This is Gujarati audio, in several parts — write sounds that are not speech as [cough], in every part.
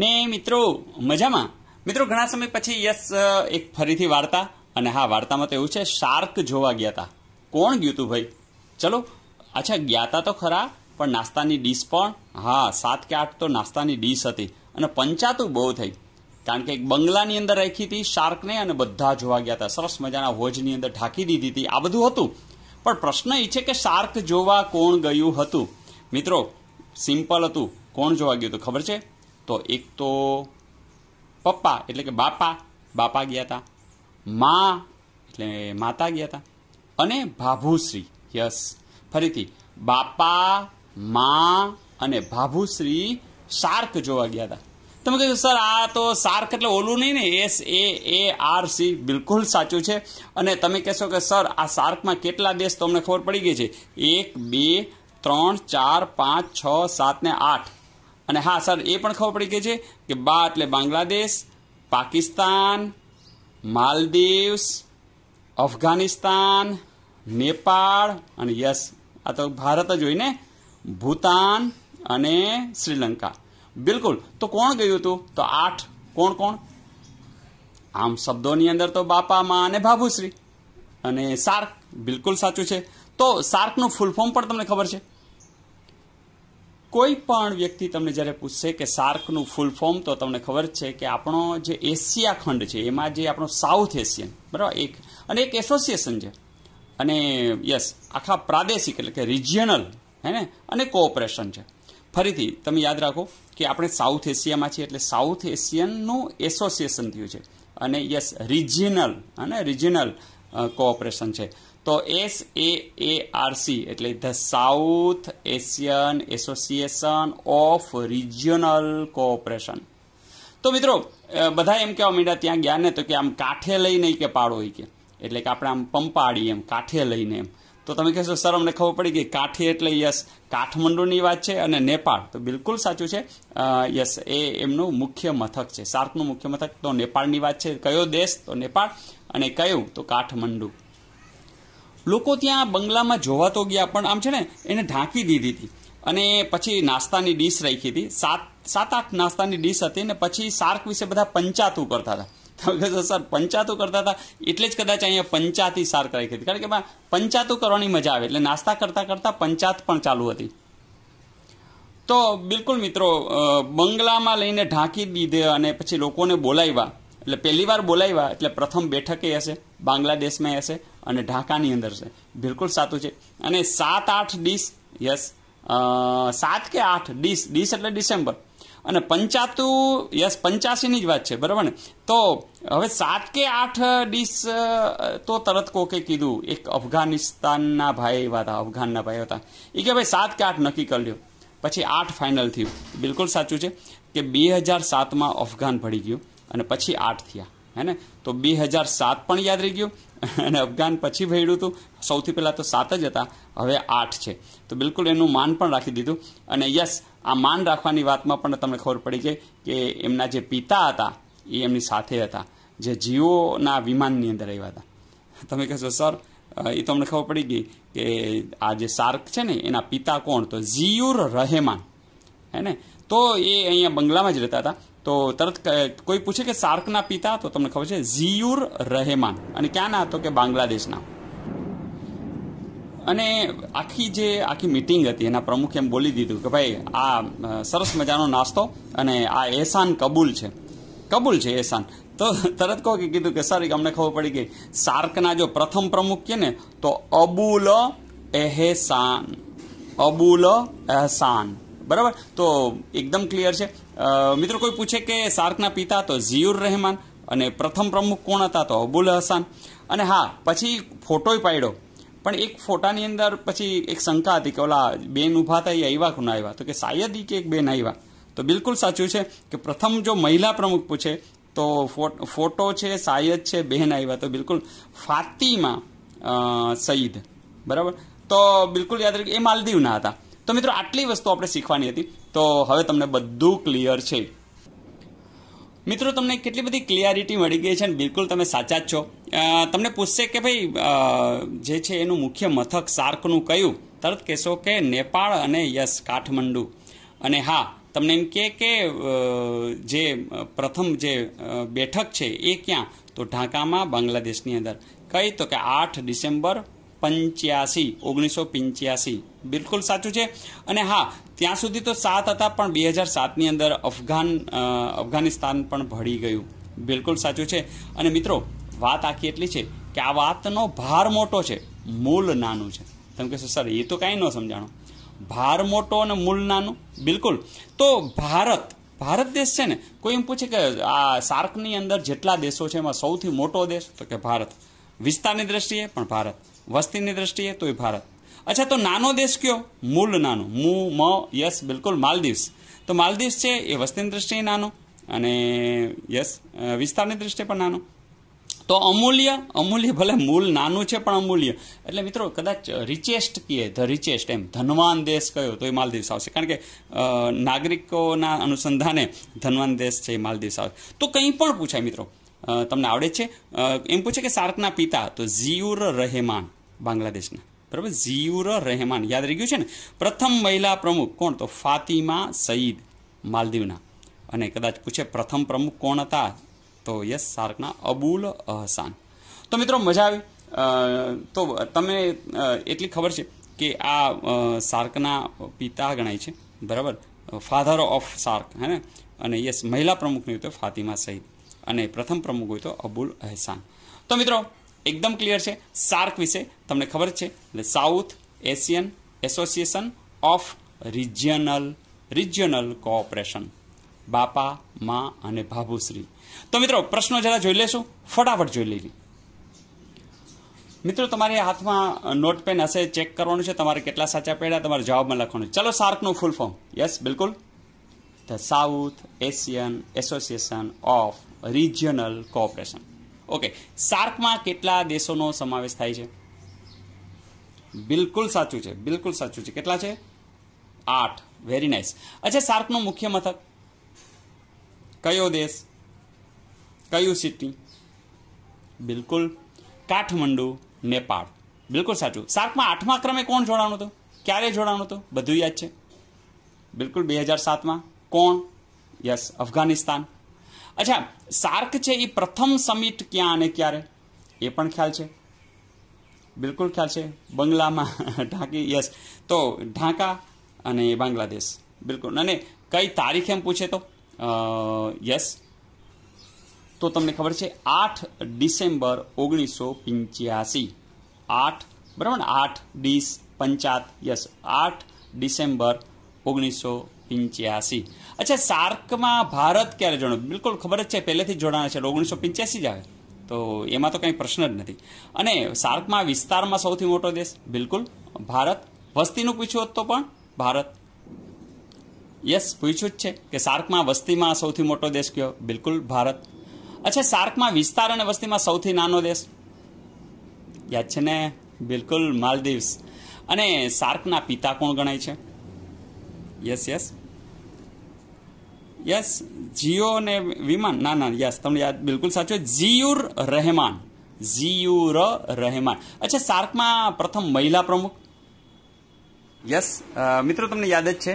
ને મિત્રો મજામાં મિત્રો ઘણા સમય પછી યસ એક ફરીથી વાર્તા અને હા વાર્તામાં તો એવું છે શાર્ક જોવા ગયા હતા કોણ ગયું હતું ભાઈ ચલો અચ્છા ગયા હતા તો ખરા પણ નાસ્તાની ડીશ પણ હા સાત કે આઠ તો નાસ્તાની ડીશ હતી અને પંચાતું બહુ થઈ કારણ કે એક બંગલાની અંદર રાખી હતી શાર્કને અને બધા જોવા ગયા હતા સરસ મજાના હોજની અંદર ઢાંકી દીધી હતી આ બધું હતું પણ પ્રશ્ન એ છે કે શાર્ક જોવા કોણ ગયું હતું મિત્રો સિમ્પલ હતું કોણ જોવા ગયું હતું ખબર છે તો એક તો પપ્પા એટલે કે બાપા બાપા ગયા હતા મા એટલે માતા ગયા હતા અને ભાભુશ્રી યસ ફરીથી બાપા મા અને ભાભુશ્રી શાર્ક જોવા ગયા હતા તમે કહ્યું સર આ તો શાર્ક એટલે ઓલું નહીં ને S A A R C બિલકુલ સાચું છે અને તમે કહેશો કે સર આ શાર્કમાં કેટલા દેશ તમને ખબર પડી ગઈ છે એક બે ત્રણ ચાર પાંચ છ સાત ને આઠ અને હા સર એ પણ ખબર પડી ગઈ છે કે બા એટલે બાંગ્લાદેશ પાકિસ્તાન માલદીવ્સ અફઘાનિસ્તાન નેપાળ અને યસ આ તો ભારત જ હોય ને ભૂતાન અને શ્રીલંકા બિલકુલ તો કોણ ગયું હતું તો આઠ કોણ કોણ આમ શબ્દોની અંદર તો બાપા મા અને ભાભુશ્રી અને સાર્ક બિલકુલ સાચું છે તો સાર્કનું ફૂલ ફોર્મ પણ તમને ખબર છે કોઈ પણ વ્યક્તિ તમને જ્યારે પૂછશે કે સાર્કનું ફૂલ ફોર્મ તો તમને ખબર છે કે આપણો જે એશિયા ખંડ છે એમાં જે આપણો સાઉથ એશિયન બરાબર એક અને એક એસોસિએશન છે અને યસ આખા પ્રાદેશિક એટલે કે રિજિયનલ હે ને અને કોઓપરેશન છે ફરીથી તમે યાદ રાખો કે આપણે સાઉથ એશિયામાં છીએ એટલે સાઉથ એશિયનનું એસોસિએશન થયું છે અને યસ રિજિયનલ અને રિજિયનલ કોઓપરેશન છે તો એસ એ એ આરસી એટલે the South Asian Association of Regional Cooperation તો મિત્રો બધા એમ કહેવા માંડ્યા ત્યાં ગયા ને તો કે આમ કાંઠે લઈને કે પાડો હોય કે એટલે કે આપણે આમ પંપાડી એમ કાંઠે લઈને એમ તો તમે કહેશો સર અમને ખબર પડી કે કાઠી એટલે યસ કાઠમંડુની વાત છે અને નેપાળ તો બિલકુલ સાચું છે યસ એ એમનું મુખ્ય મથક છે સાર્કનું મુખ્ય મથક તો નેપાળની વાત છે કયો દેશ તો નેપાળ અને કયું તો કાઠમંડુ લોકો ત્યાં બંગલામાં જોવા તો ગયા પણ આમ છે ને એને ઢાંકી દીધી હતી અને પછી નાસ્તાની ડીશ રાખી હતી સાત સાત આઠ નાસ્તાની ડીશ હતી ને પછી શાર્ક વિશે બધા પંચાતું કરતા હતા સર પંચાતું કરતા હતા એટલે જ કદાચ અહીંયા પંચાતી શાર્ક રાખી હતી કારણ કે એમાં પંચાતું કરવાની મજા આવે એટલે નાસ્તા કરતાં કરતાં પંચાત પણ ચાલુ હતી તો બિલકુલ મિત્રો બંગલામાં લઈને ઢાંકી દીધે અને પછી લોકોને બોલાવ્યા એટલે પહેલી વાર બોલાવ્યા એટલે પ્રથમ બેઠક એ હશે બાંગ્લાદેશમાં હશે અને ઢાકાની અંદર હશે બિલકુલ સાચું છે અને સાત આઠ ડીશ યસ સાત કે આઠ ડીશ ડીશ એટલે ડિસેમ્બર અને પંચાતું યસ પંચ્યાસીની જ વાત છે બરાબર ને તો હવે સાત કે આઠ ડીશ તો તરત કોકે કીધું એક અફઘાનિસ્તાનના ભાઈ હતા અફઘાનના ભાઈ હતા એ કે ભાઈ સાત કે આઠ નક્કી કરી લ્યો પછી આઠ ફાઇનલ થયું બિલકુલ સાચું છે કે બે હજાર સાતમાં અફઘાન ભળી ગયું અને પછી આઠ થયા હેને તો બે હજાર સાત પણ યાદ રહી ગયું અને અફઘાન પછી ભેડ્યું હતું સૌથી પહેલાં તો સાત જ હતા હવે આઠ છે તો બિલકુલ એનું માન પણ રાખી દીધું અને યસ આ માન રાખવાની વાતમાં પણ તમને ખબર પડી ગઈ કે એમના જે પિતા હતા એ એમની સાથે હતા જે જીઓના વિમાનની અંદર આવ્યા હતા તમે કહેશો સર એ તો અમને ખબર પડી ગઈ કે આ જે સાર્ક છે ને એના પિતા કોણ તો ઝિયુર રહેમાન હે ને તો એ અહીંયા બંગલામાં જ રહેતા હતા તો તરત કોઈ પૂછે કે સાર્કના પિતા તો તમને ખબર છે ઝીયુર રહેમાન અને ક્યાંના હતો કે બાંગ્લાદેશના અને આખી જે આખી મિટિંગ હતી એના પ્રમુખે એમ બોલી દીધું કે ભાઈ આ સરસ મજાનો નાસ્તો અને આ એહસાન કબૂલ છે કબૂલ છે એહસાન તો તરત કહો કે કીધું કે સર અમને ખબર પડી ગઈ સાર્કના જો પ્રથમ પ્રમુખ કે ને તો અબુલ એહસાન અબુલ એહસાન બરાબર તો એકદમ ક્લિયર છે મિત્રો કોઈ પૂછે કે સાર્કના પિતા તો ઝિયૂર રહેમાન અને પ્રથમ પ્રમુખ કોણ હતા તો અબુલ હસન અને હા પછી ફોટોય પાડ્યો પણ એક ફોટાની અંદર પછી એક શંકા હતી કે ઓલા બેન ઊભા હતા કે આઈવા ખૂના આઈવા તો કે સાયદ ઈ કે બેન આઈવા તો બિલકુલ સાચું છે કે પ્રથમ જો મહિલા પ્રમુખ પૂછે તો ફોટો છે સાયદ છે બેન આઈવા તો બિલકુલ ફાતિમા સયદ બરાબર તો બિલકુલ યાદ રાખ એ માલદીવના હતા તો મિત્રો આટલી વસ્તુ આપણે શીખવાની હતી તો હવે તમને બધું ક્લિયર છે મિત્રો તમને કેટલી બધી ક્લિયરિટી મળી ગઈ છે અને બિલકુલ તમે સાચા જ છો તમને પૂછશે કે ભાઈ જે છે એનું મુખ્ય મથક સાર્કનું કયું તરત કહેશો કે નેપાળ અને યસ કાઠમંડુ અને હા તમને એમ કે કે જે પ્રથમ જે બેઠક છે એ ક્યાં તો ઢાકામાં બાંગ્લાદેશની અંદર કઈ તો કે આઠ ડિસેમ્બર પંચ્યાસી ઓગણીસો પંચ્યાસી બિલકુલ સાચું છે અને હા ત્યાં સુધી તો સાત હતા પણ બે હજાર સાતની અંદર અફઘાન અફઘાનિસ્તાન પણ ભળી ગયું બિલકુલ સાચું છે અને મિત્રો વાત આખી એટલી છે કે આ વાતનો ભાર મોટો છે મૂળ નાનું છે તમે કહેશો સર એ તો કાંઈ ન સમજાણો ભાર મોટો અને મૂળ નાનું બિલકુલ તો ભારત ભારત દેશ છે ને કોઈ એમ પૂછે કે આ સાર્કની અંદર જેટલા દેશો છે એમાં સૌથી મોટો દેશ તો કે ભારત વિસ્તારની દ્રષ્ટિએ પણ ભારત વસ્તીની દ્રષ્ટિએ તોય ભારત અચ્છા તો નાનો દેશ કયો મૂળ નાનો મુ મ યસ બિલકુલ માલદીવ્સ તો માલદીવ્સ છે એ વસ્તીની દૃષ્ટિએ નાનો અને યસ વિસ્તારની દૃષ્ટિએ પણ નાનો તો અમૂલ્ય અમૂલ્ય ભલે મૂળ નાનું છે પણ અમૂલ્ય એટલે મિત્રો કદાચ રિચેસ્ટ કીએ ધ રિચેસ્ટ એમ ધનવાન દેશ કયો તો એ માલદીવ્સ આવશે કારણ કે નાગરિકોના અનુસંધાને ધનવાન દેશ છે એ માલદીવ્સ આવશે તો કંઈ પણ પૂછાય મિત્રો તમને આવડે છે એમ પૂછે કે સાર્કના પિતા તો ઝિયુર રહેમાન બાંગ્લાદેશના બરાબર ઝીઉર રહેમાન યાદ રહી ગયું છે ને પ્રથમ મહિલા પ્રમુખ કોણ તો ફાતિમા સઈદ માલદીવના અને કદાચ પૂછે પ્રથમ પ્રમુખ કોણ હતા તો યસ સાર્કના અબુલ અહસાન તો મિત્રો મજા આવી તો તમે એટલી ખબર છે કે આ સાર્કના પિતા ગણાય છે બરાબર ફાધર ઓફ સાર્ક હે ને અને યસ મહિલા પ્રમુખની હોય તો ફાતિમા સઈદ અને પ્રથમ પ્રમુખ હોય તો અબુલ અહેસાન તો મિત્રો એકદમ ક્લિયર છે સાર્ક વિશે તમને ખબર છે એટલે South Asian Association of Regional Regional Cooperation બાપા મા અને ભાભુશ્રી તો મિત્રો પ્રશ્નો જરા જોઈ લેશું ફટાફટ જોઈ લેવી મિત્રો તમારે હાથમાં નોટ પેન હશે ચેક કરવાનું છે તમારે કેટલા સાચા પડ્યા તમારે જવાબમાં લખવાનું ચલો સાર્કનું ફૂલ ફોર્મ યસ બિલકુલ the South Asian Association of Regional Cooperation okay સાર્કમાં કેટલા દેશોનો સમાવેશ થાય છે બિલકુલ સાચું છે બિલકુલ સાચું છે કેટલા છે આઠ વેરી નાઇસ અચ્છા સાર્કનું મુખ્ય મથક કયો દેશ કયું સિટી બિલકુલ કાઠમંડુ નેપાળ બિલકુલ સાચું સાર્કમાં આઠમા ક્રમે કોણ જોડાણું હતું ક્યારે જોડાણું હતું બધું યાદ છે બિલકુલ બે હજાર સાતમાં કોણ યસ અફઘાનિસ્તાન અચ્છા સાર્ક છે એ પ્રથમ સમિટ ક્યાં અને ક્યારે એ પણ ખ્યાલ છે બિલકુલ ખ્યાલ છે બંગલામાં [laughs] ઢાંકી યસ તો ઢાંકા અને બાંગ્લાદેશ બિલકુલ અને કઈ તારીખ એમ પૂછે તો યસ તો તમને ખબર છે આઠ ડિસેમ્બર ઓગણીસો પંચ્યાસી આઠ બરાબર આઠ ડીસ પંચાત યસ આઠ ડિસેમ્બર ઓગણીસો પંચ્યાસી અચ્છા સાર્કમાં ભારત ક્યારે જોડો બિલકુલ ખબર જ છે પહેલેથી જોડાણ છે ઓગણીસો પંચ્યાસી જ આવે તો એમાં તો કંઈ પ્રશ્ન જ નથી અને સાર્કમાં વિસ્તારમાં સૌથી મોટો દેશ બિલકુલ ભારત વસ્તીનું પૂછ્યું હોત તો પણ ભારત યસ પૂછ્યું જ છે કે સાર્કમાં વસ્તીમાં સૌથી મોટો દેશ કયો બિલકુલ ભારત અચ્છા સાર્કમાં વિસ્તાર અને વસ્તીમાં સૌથી નાનો દેશ યાદ છે ને બિલકુલ માલદીવ્સ અને સાર્કના પિતા કોણ ગણાય છે યસ યસ યસ જીઓ ને વિમાન ના ના યસ તમને યાદ બિલકુલ સાચું જીયુર રહેમાન જીયુર રહેમાન અચ્છા સાર્કમાં પ્રથમ મહિલા પ્રમુખ યસ મિત્રો તમને યાદ જ છે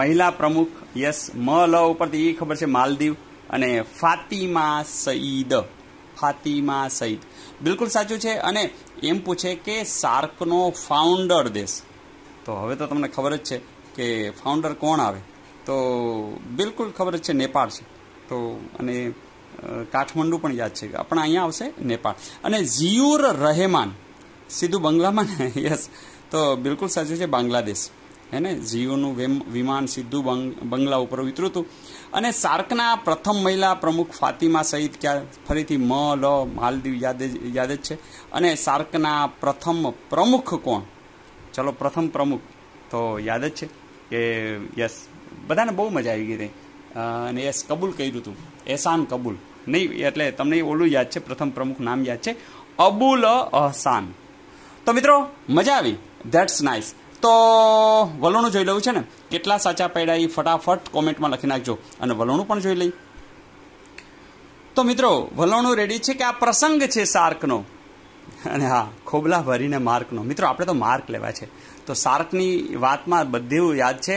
મહિલા પ્રમુખ યસ મ લ ઉપરથી એ ખબર છે માલદીવ અને ફાતિમા સઈદ ફાતિમા સઈદ બિલકુલ સાચું છે અને એમ પૂછે કે સાર્કનો ફાઉન્ડર દેશ તો હવે તો તમને ખબર જ છે કે ફાઉન્ડર કોણ આવે તો બિલકુલ ખબર જ છે નેપાળ છે તો અને કાઠમંડુ પણ યાદ છે પણ અહીંયા આવશે નેપાળ અને ઝિયુર રહેમાન સીધું બંગલામાં ને [laughs] યસ તો બિલકુલ સાચું છે બાંગ્લાદેશ હે ને ઝિયોનું વિમાન સીધું બંગલા ઉપર ઉતર્યું હતું અને સાર્કના પ્રથમ મહિલા પ્રમુખ ફાતિમા સહિત ક્યાં ફરીથી મ લ માલદીવ યાદ યાદ જ છે અને સાર્કના પ્રથમ પ્રમુખ કોણ ચલો પ્રથમ પ્રમુખ તો યાદ જ છે કે યસ બધાને બહુ મજા આવી ગઈ હતી અને એસ કબૂલ કર્યું હતું એહસાન કબૂલ નહીં એટલે તમને ઓલું યાદ છે પ્રથમ પ્રમુખ નામ યાદ છે અબુલ અહસાન તો મિત્રો મજા આવી ધેટ્સ નાઇસ તો વલોણું જોઈ લઉં છે ને કેટલા સાચા પડ્યા એ ફટાફટ કોમેન્ટમાં લખી નાખજો અને વલોણું પણ જોઈ લઈ તો મિત્રો વલોણું રેડી છે કે આ પ્રસંગ છે શાર્કનો અને હા ખોબલા ભરીને માર્કનો મિત્રો આપણે તો માર્ક લેવા છે તો શાર્કની વાતમાં બધું યાદ છે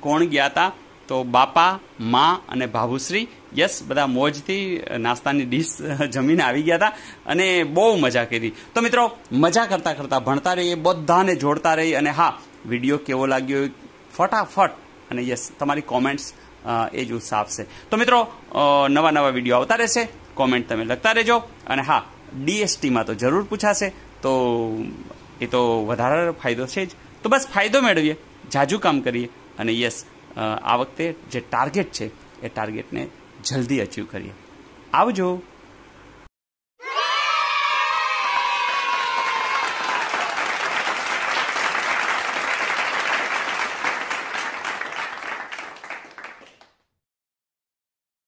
કોણ ગયા હતા તો બાપા મા અને ભાભુશ્રી યસ બધા મોજથી નાસ્તાની ડીશ [laughs] જમીને આવી ગયા હતા અને બહુ મજા કરી તો મિત્રો મજા કરતાં કરતાં ભણતા રહીએ બધાને જોડતા રહી અને હા વિડીયો કેવો લાગ્યો ફટાફટ અને યસ તમારી કોમેન્ટ્સ એ જ ઉત્સાહ આપશે તો મિત્રો નવા નવા વિડીયો આવતા રહેશે કોમેન્ટ તમે લખતા રહેજો અને હા ડીએસટીમાં તો જરૂર પૂછાશે તો એ તો વધારે ફાયદો છે જ તો બસ ફાયદો મેળવીએ જાજુ કામ કરીએ અને યસ આ વખતે જે ટાર્ગેટ છે એ ટાર્ગેટને જલ્દી અચીવ કરીએ આવજો